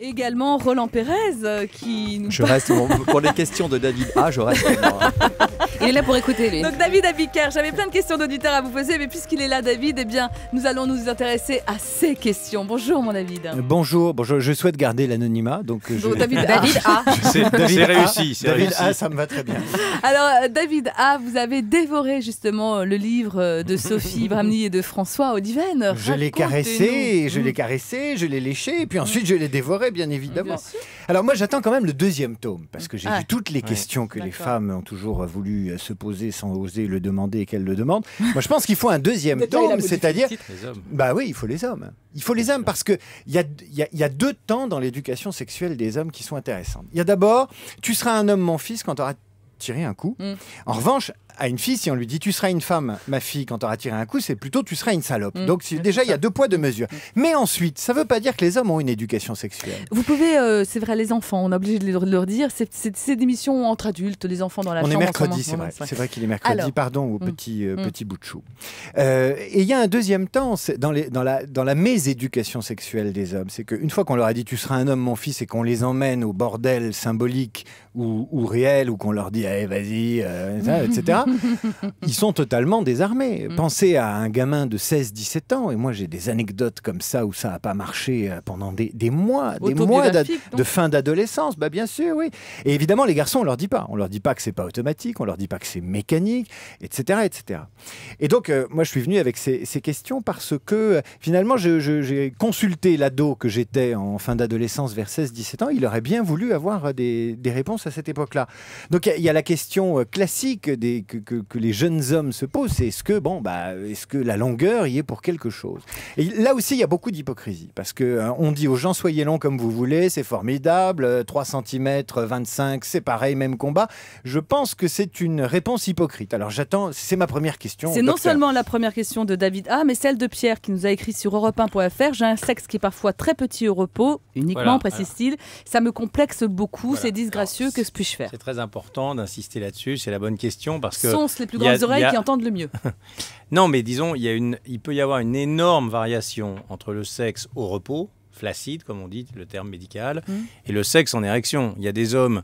Également Roland Pérez euh, qui nous. Je reste pour les questions de David A. Je reste. Il est là pour écouter, Donc, David Abiker, j'avais plein de questions d'auditeurs à vous poser, mais puisqu'il est là, David, et eh bien, nous allons nous intéresser à ces questions. Bonjour, mon David. Euh, bonjour, bonjour. Je souhaite garder l'anonymat. Donc, euh, David, A. C'est réussi. David A, ça me va très bien. Alors, euh, David A, vous avez dévoré justement le livre de Sophie Bramny et de François Audiven. Je l'ai caressé, je l'ai caressé, je l'ai léché, et puis ensuite, je l'ai dévoré, bien évidemment. Alors, moi, j'attends quand même le deuxième tome, parce que j'ai vu ah. toutes les questions que les femmes ont toujours voulu se poser sans oser le demander et qu'elle le demande. Moi, je pense qu'il faut un deuxième tome, c'est-à-dire. Bah oui, il faut les hommes. Il faut les hommes parce qu'il y a, y, deux temps dans l'éducation sexuelle des hommes qui sont intéressants. Il y a d'abord, tu seras un homme, mon fils, quand tu auras tiré un coup. Mm. En revanche, à une fille, si on lui dit tu seras une femme, ma fille, quand t'auras tiré un coup, c'est plutôt tu seras une salope. Mm. Donc déjà, il y a deux poids, deux mesures. Mm. Mais ensuite, ça ne veut pas dire que les hommes ont une éducation sexuelle. Vous pouvez, euh, c'est vrai, les enfants, on est obligé de leur dire, c'est des missions entre adultes, les enfants dans la chambre. On est mercredi, c'est vrai. C'est vrai, qu'il est mercredi, pardon, au mm. petit, euh, petit bout de chou. Euh, et il y a un deuxième temps dans, les, dans, la, dans la méséducation sexuelle des hommes, c'est qu'une fois qu'on leur a dit tu seras un homme, mon fils, et qu'on les emmène au bordel symbolique ou, ou réel, ou qu'on leur dit allez, eh, vas-y, etc ils sont totalement désarmés. Mm. Pensez à un gamin de 16-17 ans, et moi j'ai des anecdotes comme ça où ça n'a pas marché euh, pendant des, mois, des mois de fin d'adolescence, bah bien sûr, oui. Et évidemment, les garçons, on leur dit pas. On leur dit pas que c'est pas automatique, on leur dit pas que c'est mécanique, etc., etc. Et donc, euh, moi, je suis venu avec ces, questions parce que euh, finalement, j'ai consulté l'ado que j'étais en fin d'adolescence vers 16-17 ans. Il aurait bien voulu avoir des, réponses à cette époque-là. Donc, il y, a la question classique des, que, les jeunes hommes se posent, c'est est-ce que, bon, bah, est-ce que la longueur y est pour quelque chose Et là aussi, il y a beaucoup d'hypocrisie, parce que hein, on dit aux gens, soyez longs comme vous voulez, c'est formidable, 3 cm, 25, c'est pareil, même combat. Je pense que c'est une réponse hypocrite. Alors j'attends, c'est ma première question. C'est non seulement la première question de David A, mais celle de Pierre qui nous a écrit sur europe « J'ai un sexe qui est parfois très petit au repos, uniquement, précise-t-il. Ça me complexe beaucoup, c'est disgracieux, que puis-je faire C'est très important d'insister là-dessus, c'est la bonne question parce que sont les plus grandes oreilles qui entendent le mieux. non, mais disons, il, y a une, il peut y avoir une énorme variation entre le sexe au repos, flaccide, comme on dit le terme médical, mmh. et le sexe en érection. Il y a des hommes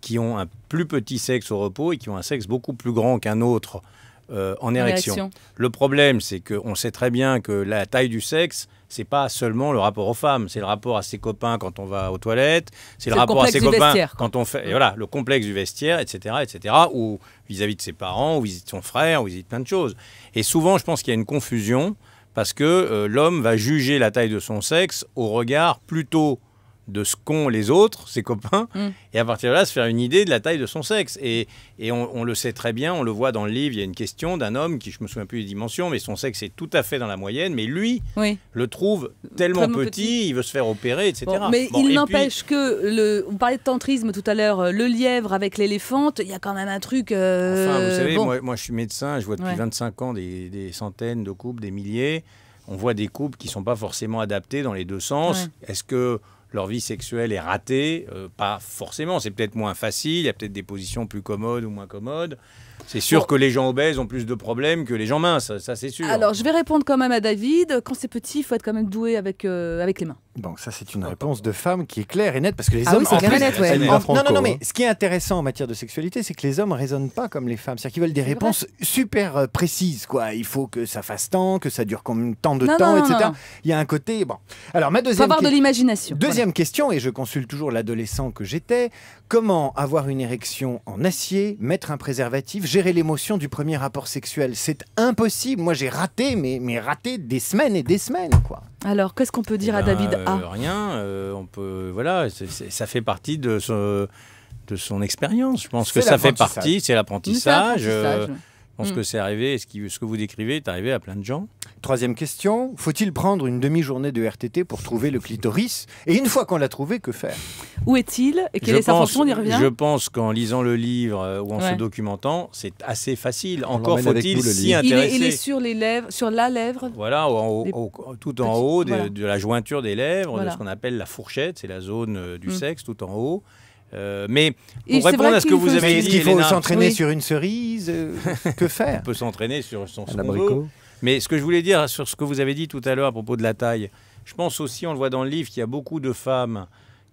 qui ont un plus petit sexe au repos et qui ont un sexe beaucoup plus grand qu'un autre euh, en, érection. Le problème, c'est qu'on sait très bien que la taille du sexe c'est pas seulement le rapport aux femmes, c'est le rapport à ses copains quand on va aux toilettes, c'est le, rapport à ses copains quand on fait, mm. voilà, le complexe du vestiaire, etc., etc., ou vis-à-vis de ses parents, ou vis-à-vis de son frère, ou vis-à-vis de plein de choses. Et souvent, je pense qu'il y a une confusion parce que euh, l'homme va juger la taille de son sexe au regard plutôt de ce qu'ont les autres, ses copains, mm. et à partir de là se faire une idée de la taille de son sexe. Et, et on, le sait très bien, on le voit dans le livre, il y a une question d'un homme qui, je me souviens plus des dimensions, mais son sexe est tout à fait dans la moyenne, mais lui le trouve tellement petit, il veut se faire opérer, etc. mais il n'empêche que, le, on parlait de tantrisme tout à l'heure, euh, le lièvre avec l'éléphante, il y a quand même un truc... Euh, enfin, vous savez, moi, je suis médecin, je vois depuis 25 ans des, centaines de couples, des milliers on voit des couples qui ne sont pas forcément adaptés dans les deux sens. Est-ce que leur vie sexuelle est ratée. Euh, pas forcément, c'est peut-être moins facile, il y a peut-être des positions plus commodes ou moins commodes. C'est sûr que les gens obèses ont plus de problèmes que les gens minces, ça c'est sûr. Alors je vais répondre quand même à David, quand c'est petit, il faut être quand même doué avec, euh, avec les mains. Donc ça, c'est une réponse de femme qui est claire et nette, parce que les ah hommes... Oui, en et net, ouais. non, non, non, mais hein. ce qui est intéressant en matière de sexualité, c'est que les hommes raisonnent pas comme les femmes. C'est-à-dire qu'ils veulent des réponses super euh, précises, quoi. Il faut que ça fasse tant, que ça dure comme de temps, de temps, etc. Il y a un côté... Bon. Alors, ma deuxième... Faut avoir de l'imagination. Deuxième question, et je consulte toujours l'adolescent que j'étais, comment avoir une érection en acier, mettre un préservatif, gérer l'émotion du premier rapport sexuel C'est impossible. Moi, j'ai raté, mais, mais raté des semaines et des semaines, quoi. Alors, qu'est-ce qu'on peut dire à eh ben, David A euh, Rien. Euh, on peut, voilà, ça fait partie de son expérience. Je pense que ça fait partie, c'est l'apprentissage. Euh, pense mm. que c'est arrivé, ce, ce que vous décrivez est arrivé à plein de gens. Troisième question, faut-il prendre une demi-journée de RTT pour trouver le clitoris Et une fois qu'on l'a trouvé, que faire Où est-il Et quelle je est sa fonction revient Je pense qu'en lisant le livre euh, ou en se documentant, c'est assez facile. Encore faut-il s'y intéresser. Il est, sur, les lèvres, sur la lèvre Voilà, tout en haut de, la jointure des lèvres, de ce qu'on appelle la fourchette, c'est la zone euh, du mm. sexe, tout en haut. Euh, mais pour répondre à ce que vous avez dit, qu'il faut s'entraîner sur une cerise euh, Que faire On peut s'entraîner sur son, Mais ce que je voulais dire sur ce que vous avez dit tout à l'heure à propos de la taille, je pense aussi, on le voit dans le livre, qu'il y a beaucoup de femmes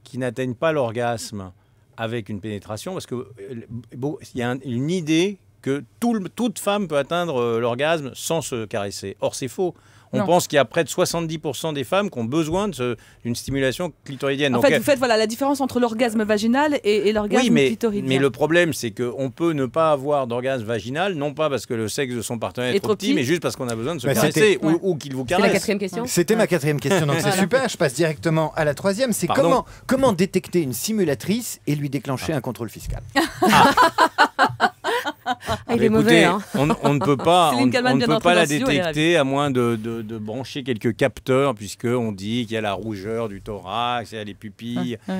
qui n'atteignent pas l'orgasme avec une pénétration, parce qu'il euh, y a une idée que toute femme peut atteindre l'orgasme sans se caresser. Or, c'est faux. On pense qu'il y a près de 70% des femmes qui ont besoin d'une stimulation clitoridienne. En fait, euh, vous faites voilà, la différence entre l'orgasme vaginal et, et l'orgasme oui, mais, le problème, c'est qu'on peut ne pas avoir d'orgasme vaginal, non pas parce que le sexe de son partenaire est, trop, petit, mais juste parce qu'on a besoin de se bah, caresser ou, qu'il vous caresse. C'était ma quatrième question C'était ma quatrième question. Donc c'est super, je passe directement à la troisième. C'est comment, détecter une simulatrice et lui déclencher un contrôle fiscal ah. Ah, il est hein. On, ne peut pas, pas la détecter à moins de, brancher quelques capteurs, puisqu'on dit qu'il y a la rougeur du thorax, il y a les pupilles. Ah,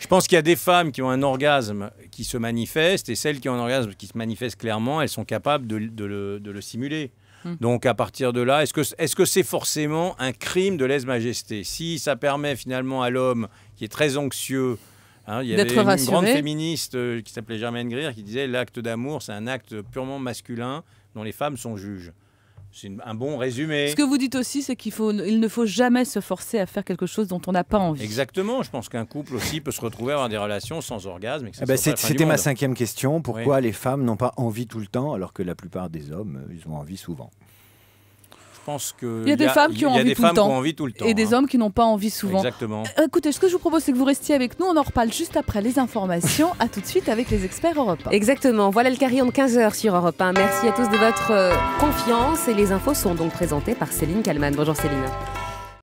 Je pense qu'il y a des femmes qui ont un orgasme qui se manifeste, et celles qui ont un orgasme qui se manifeste clairement, elles sont capables de, le, simuler. Hmm. Donc à partir de là, est-ce que c'est forcément un crime de lèse-majesté Si ça permet finalement à l'homme qui est très anxieux Hein, il y avait une grande féministe euh, qui s'appelait Germaine Greer qui disait l'acte d'amour, c'est un acte purement masculin dont les femmes sont juges. C'est un bon résumé. Ce que vous dites aussi, c'est qu'il faut, il ne faut jamais se forcer à faire quelque chose dont on n'a pas envie. Exactement. Je pense qu'un couple aussi peut se retrouver à avoir des relations sans orgasme. Ah bah c'était ma cinquième question. Pourquoi les femmes n'ont pas envie tout le temps alors que la plupart des hommes, euh, ils ont envie souvent il y a des femmes qui ont envie tout le temps. Et des hein. hommes qui n'ont pas envie souvent. Exactement. Euh, écoutez, ce que je vous propose, c'est que vous restiez avec nous. On en reparle juste après les informations. à tout de suite avec les experts Europe Exactement. Voilà le carillon de 15h sur Europe 1. Merci à tous de votre euh, confiance. Et les infos sont donc présentées par Céline Kalman. Bonjour Céline.